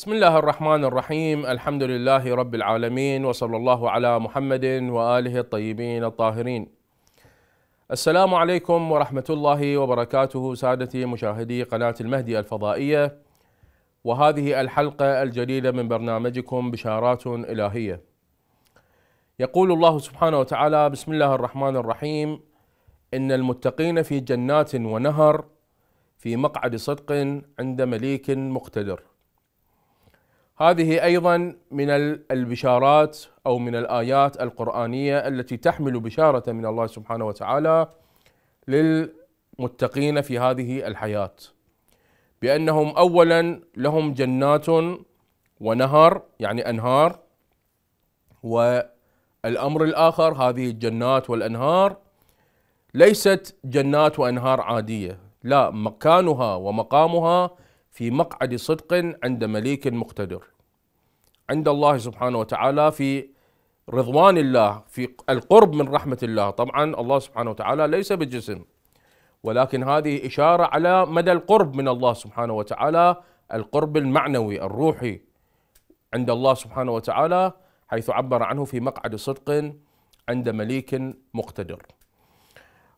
بسم الله الرحمن الرحيم الحمد لله رب العالمين وصلى الله على محمد واله الطيبين الطاهرين السلام عليكم ورحمه الله وبركاته سادتي مشاهدي قناه المهدي الفضائيه وهذه الحلقه الجديده من برنامجكم بشارات الهيه يقول الله سبحانه وتعالى بسم الله الرحمن الرحيم ان المتقين في جنات ونهر في مقعد صدق عند مليك مقتدر هذه ايضا من البشارات او من الايات القرانيه التي تحمل بشاره من الله سبحانه وتعالى للمتقين في هذه الحياه بانهم اولا لهم جنات ونهر يعني انهار والامر الاخر هذه الجنات والانهار ليست جنات وانهار عاديه لا مكانها ومقامها في مقعد صدق عند مليك مقتدر عند الله سبحانه وتعالى في رضوان الله في القرب من رحمة الله طبعا الله سبحانه وتعالى ليس بالجسم ولكن هذه إشارة على مدى القرب من الله سبحانه وتعالى القرب المعنوي الروحي عند الله سبحانه وتعالى حيث عبر عنه في مقعد صدق عند مليك مقتدر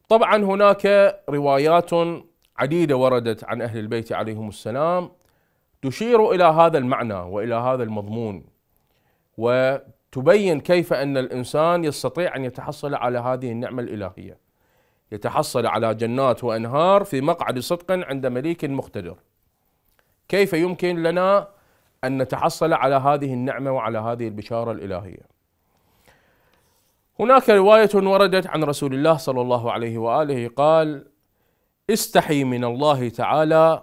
طبعا هناك روايات عديدة وردت عن أهل البيت عليهم السلام تشير إلى هذا المعنى وإلى هذا المضمون وتبين كيف أن الإنسان يستطيع أن يتحصل على هذه النعمة الإلهية يتحصل على جنات وأنهار في مقعد صدق عند مليك مقتدر كيف يمكن لنا أن نتحصل على هذه النعمة وعلى هذه البشارة الإلهية هناك رواية وردت عن رسول الله صلى الله عليه وآله قال استحي من الله تعالى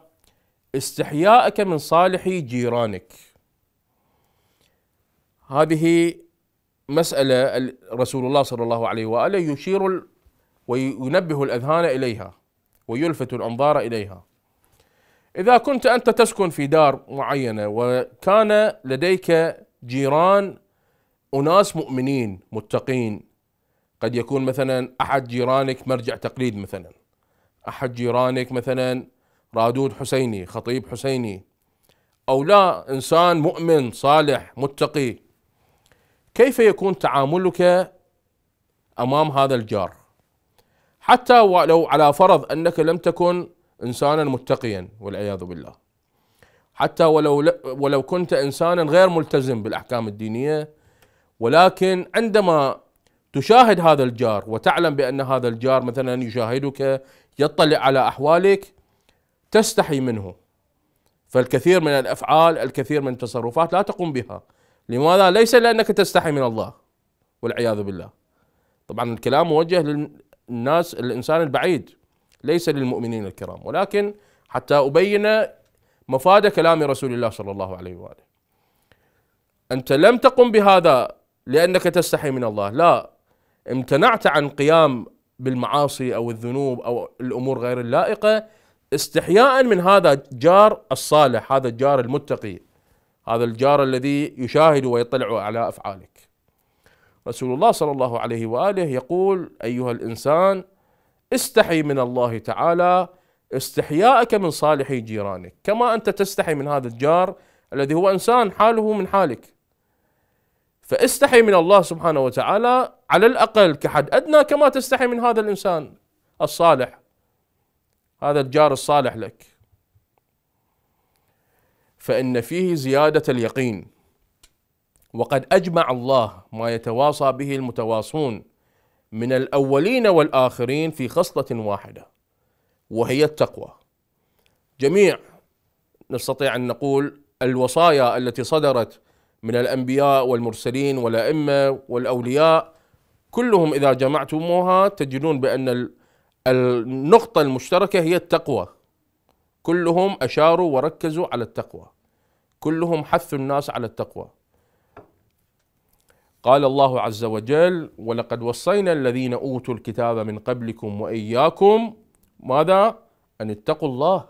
استحياءك من صالح جيرانك هذه مسألة رسول الله صلى الله عليه وآله يشير وينبه الأذهان إليها ويلفت الأنظار إليها إذا كنت أنت تسكن في دار معينة وكان لديك جيران أناس مؤمنين متقين قد يكون مثلا أحد جيرانك مرجع تقليد مثلا أحد جيرانك مثلا رادود حسيني خطيب حسيني أو لا إنسان مؤمن صالح متقي كيف يكون تعاملك أمام هذا الجار حتى ولو على فرض أنك لم تكن إنسانا متقيا والعياذ بالله حتى ولو ولو كنت إنسانا غير ملتزم بالأحكام الدينية ولكن عندما تشاهد هذا الجار وتعلم بأن هذا الجار مثلا يشاهدك يطلع على أحوالك تستحي منه فالكثير من الأفعال الكثير من التصرفات لا تقوم بها لماذا؟ ليس لأنك تستحي من الله والعياذ بالله طبعا الكلام موجه للناس الإنسان البعيد ليس للمؤمنين الكرام ولكن حتى أبين مفاد كلام رسول الله صلى الله عليه وآله أنت لم تقم بهذا لأنك تستحي من الله لا امتنعت عن قيام بالمعاصي او الذنوب او الامور غير اللائقه استحياء من هذا الجار الصالح، هذا الجار المتقي، هذا الجار الذي يشاهد ويطلع على افعالك. رسول الله صلى الله عليه واله يقول: ايها الانسان استحي من الله تعالى استحياءك من صالح جيرانك، كما انت تستحي من هذا الجار الذي هو انسان حاله من حالك. فاستحي من الله سبحانه وتعالى على الأقل كحد أدنى كما تستحي من هذا الإنسان الصالح هذا الجار الصالح لك فإن فيه زيادة اليقين وقد أجمع الله ما يتواصى به المتواصون من الأولين والآخرين في خصلة واحدة وهي التقوى جميع نستطيع أن نقول الوصايا التي صدرت من الأنبياء والمرسلين والأئمة والأولياء كلهم إذا جمعتموها تجدون بأن النقطة المشتركة هي التقوى كلهم أشاروا وركزوا على التقوى كلهم حثوا الناس على التقوى قال الله عز وجل ولقد وصينا الذين أوتوا الكتاب من قبلكم وإياكم ماذا أن اتقوا الله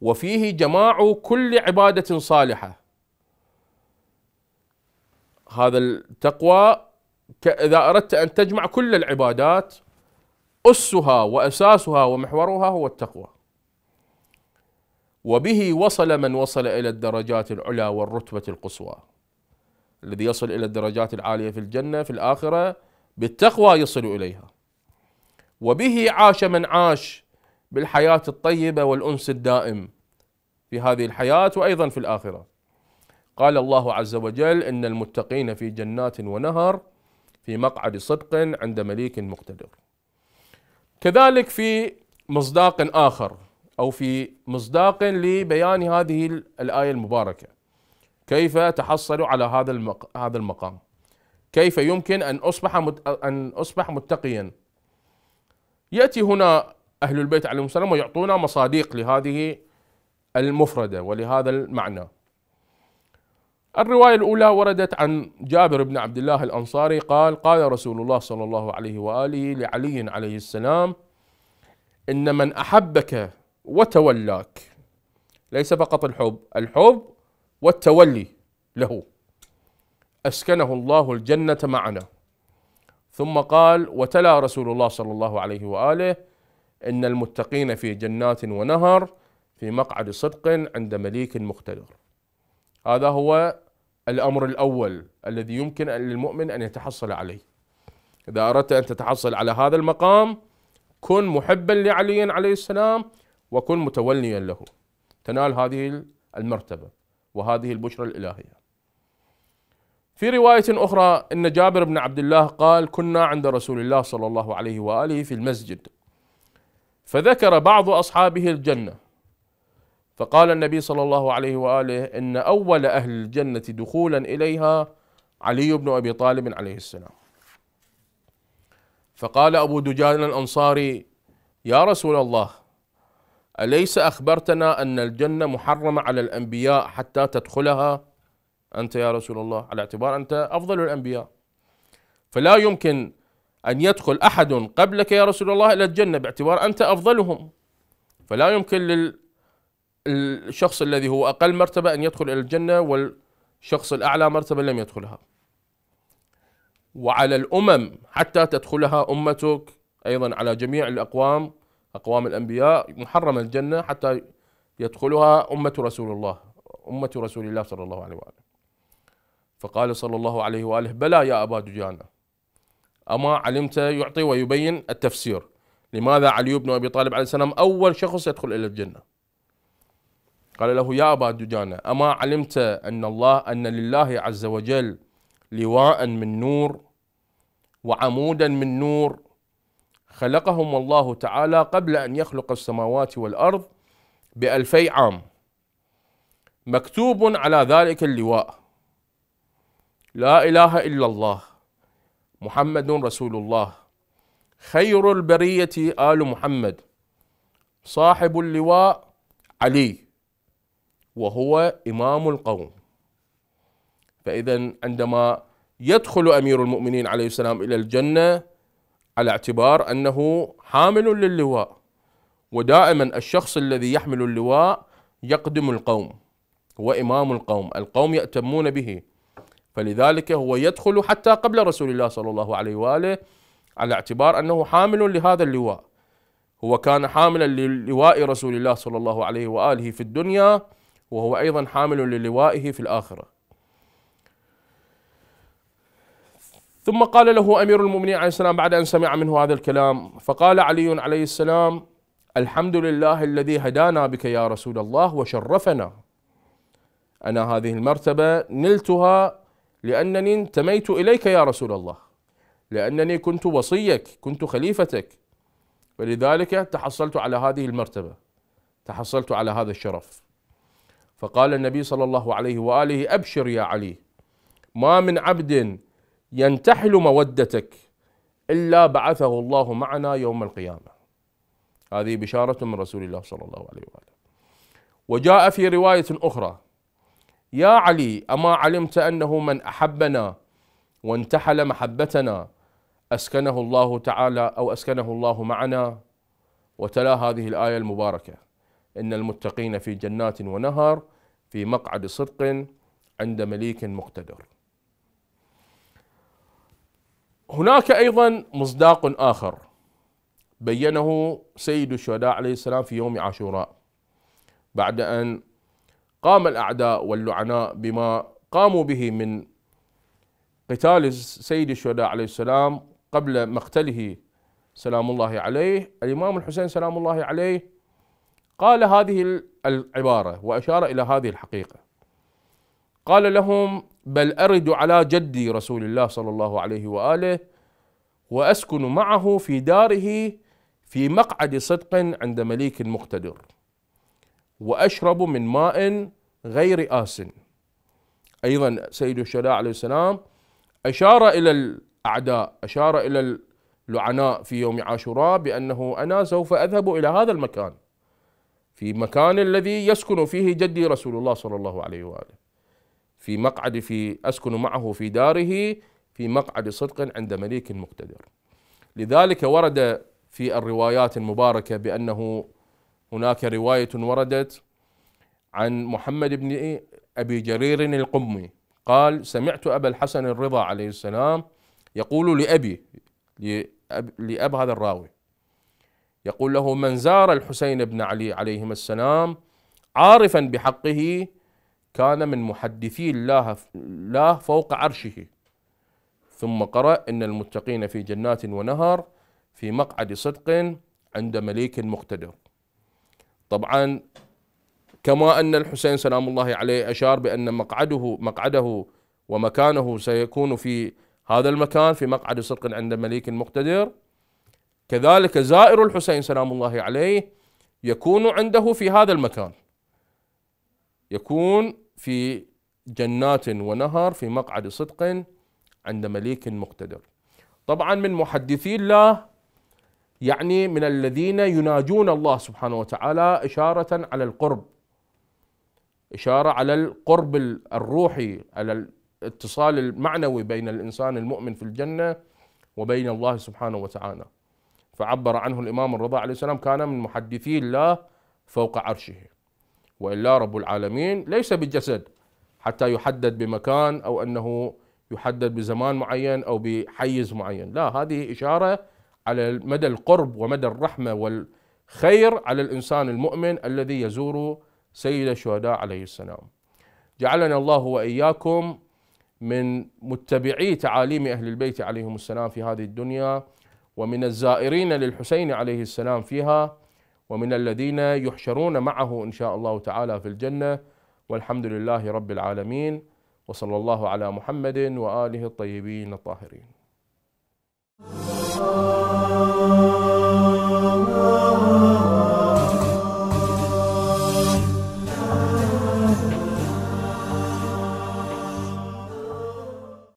وفيه جماع كل عبادة صالحة هذا التقوى إذا أردت أن تجمع كل العبادات أسها وأساسها ومحورها هو التقوى وبه وصل من وصل إلى الدرجات العلى والرتبة القصوى الذي يصل إلى الدرجات العالية في الجنة في الآخرة بالتقوى يصل إليها وبه عاش من عاش بالحياة الطيبة والأنس الدائم في هذه الحياة وأيضا في الآخرة قال الله عز وجل إن المتقين في جنات ونهر في مقعد صدق عند مليك مقتدر كذلك في مصداق آخر أو في مصداق لبيان هذه الآية المباركة كيف تحصل على هذا المق... هذا المقام كيف يمكن أن أصبح مت... أن أصبح متقيا يأتي هنا أهل البيت عليهم السلام ويعطونا مصادق لهذه المفردة ولهذا المعنى الرواية الأولى وردت عن جابر بن عبد الله الأنصاري قال قال رسول الله صلى الله عليه وآله لعلي عليه السلام إن من أحبك وتولاك ليس فقط الحب الحب والتولي له أسكنه الله الجنة معنا ثم قال وتلا رسول الله صلى الله عليه وآله إن المتقين في جنات ونهر في مقعد صدق عند مليك مقتدر هذا هو الأمر الأول الذي يمكن للمؤمن أن يتحصل عليه إذا أردت أن تتحصل على هذا المقام كن محبا لعلي عليه السلام وكن متوليا له تنال هذه المرتبة وهذه البشرى الإلهية في رواية أخرى أن جابر بن عبد الله قال كنا عند رسول الله صلى الله عليه وآله في المسجد فذكر بعض أصحابه الجنة فقال النبي صلى الله عليه واله ان اول اهل الجنه دخولا اليها علي بن ابي طالب عليه السلام. فقال ابو دجان الانصاري يا رسول الله اليس اخبرتنا ان الجنه محرمه على الانبياء حتى تدخلها؟ انت يا رسول الله على اعتبار انت افضل الانبياء. فلا يمكن ان يدخل احد قبلك يا رسول الله الى الجنه باعتبار انت افضلهم. فلا يمكن لل الشخص الذي هو أقل مرتبة أن يدخل إلى الجنة والشخص الأعلى مرتبة لم يدخلها وعلى الأمم حتى تدخلها أمتك أيضا على جميع الأقوام أقوام الأنبياء محرم الجنة حتى يدخلها أمة رسول الله أمة رسول الله صلى الله عليه وآله فقال صلى الله عليه وآله بلى يا أبا دجانة أما علمت يعطي ويبين التفسير لماذا علي بن أبي طالب عليه السلام أول شخص يدخل إلى الجنة قال له يا أبا دجانة أما علمت أن الله أن لله عز وجل لواء من نور وعمودا من نور خلقهم الله تعالى قبل أن يخلق السماوات والأرض بألفي عام مكتوب على ذلك اللواء لا إله إلا الله محمد رسول الله خير البرية آل محمد صاحب اللواء علي وهو إمام القوم فإذا عندما يدخل أمير المؤمنين عليه السلام إلى الجنة على اعتبار أنه حامل للواء ودائما الشخص الذي يحمل اللواء يقدم القوم هو إمام القوم القوم يأتمون به فلذلك هو يدخل حتى قبل رسول الله صلى الله عليه وآله على اعتبار أنه حامل لهذا اللواء هو كان حاملا للواء رسول الله صلى الله عليه وآله في الدنيا وهو أيضا حامل للوائه في الآخرة ثم قال له أمير المؤمنين عليه السلام بعد أن سمع منه هذا الكلام فقال علي عليه السلام الحمد لله الذي هدانا بك يا رسول الله وشرفنا أنا هذه المرتبة نلتها لأنني انتميت إليك يا رسول الله لأنني كنت وصيك كنت خليفتك ولذلك تحصلت على هذه المرتبة تحصلت على هذا الشرف فقال النبي صلى الله عليه واله ابشر يا علي ما من عبد ينتحل مودتك الا بعثه الله معنا يوم القيامه هذه بشاره من رسول الله صلى الله عليه واله وجاء في روايه اخرى يا علي اما علمت انه من احبنا وانتحل محبتنا اسكنه الله تعالى او اسكنه الله معنا وتلا هذه الايه المباركه ان المتقين في جنات ونهر في مقعد صدق عند مليك مقتدر هناك ايضا مصداق اخر بينه سيد الشهداء عليه السلام في يوم عاشوراء بعد ان قام الاعداء واللعناء بما قاموا به من قتال سيد الشهداء عليه السلام قبل مقتله سلام الله عليه الامام الحسين سلام الله عليه قال هذه العبارة وأشار إلى هذه الحقيقة قال لهم بل أرد على جدي رسول الله صلى الله عليه وآله وأسكن معه في داره في مقعد صدق عند مليك مقتدر وأشرب من ماء غير آسن أيضا سيد الشهداء عليه السلام أشار إلى الأعداء أشار إلى اللعناء في يوم عاشوراء بأنه أنا سوف أذهب إلى هذا المكان في مكان الذي يسكن فيه جدي رسول الله صلى الله عليه واله في مقعد في اسكن معه في داره في مقعد صدق عند مليك مقتدر لذلك ورد في الروايات المباركه بانه هناك روايه وردت عن محمد بن ابي جرير القمي قال سمعت ابا الحسن الرضا عليه السلام يقول لابي لاب, هذا الراوي يقول له من زار الحسين بن علي عليهما السلام عارفا بحقه كان من محدثي الله الله فوق عرشه ثم قرأ إن المتقين في جنات ونهر في مقعد صدق عند مليك مقتدر طبعا كما أن الحسين سلام الله عليه أشار بأن مقعده مقعده ومكانه سيكون في هذا المكان في مقعد صدق عند مليك مقتدر كذلك زائر الحسين سلام الله عليه يكون عنده في هذا المكان يكون في جنات ونهر في مقعد صدق عند مليك مقتدر طبعا من محدثي الله يعني من الذين يناجون الله سبحانه وتعالى إشارة على القرب إشارة على القرب الروحي على الاتصال المعنوي بين الإنسان المؤمن في الجنة وبين الله سبحانه وتعالى فعبر عنه الإمام الرضا عليه السلام كان من محدثي الله فوق عرشه وإلا رب العالمين ليس بالجسد حتى يحدد بمكان أو أنه يحدد بزمان معين أو بحيز معين لا هذه إشارة على مدى القرب ومدى الرحمة والخير على الإنسان المؤمن الذي يزور سيد الشهداء عليه السلام جعلنا الله وإياكم من متبعي تعاليم أهل البيت عليهم السلام في هذه الدنيا ومن الزائرين للحسين عليه السلام فيها ومن الذين يحشرون معه إن شاء الله تعالى في الجنة والحمد لله رب العالمين وصلى الله على محمد وآله الطيبين الطاهرين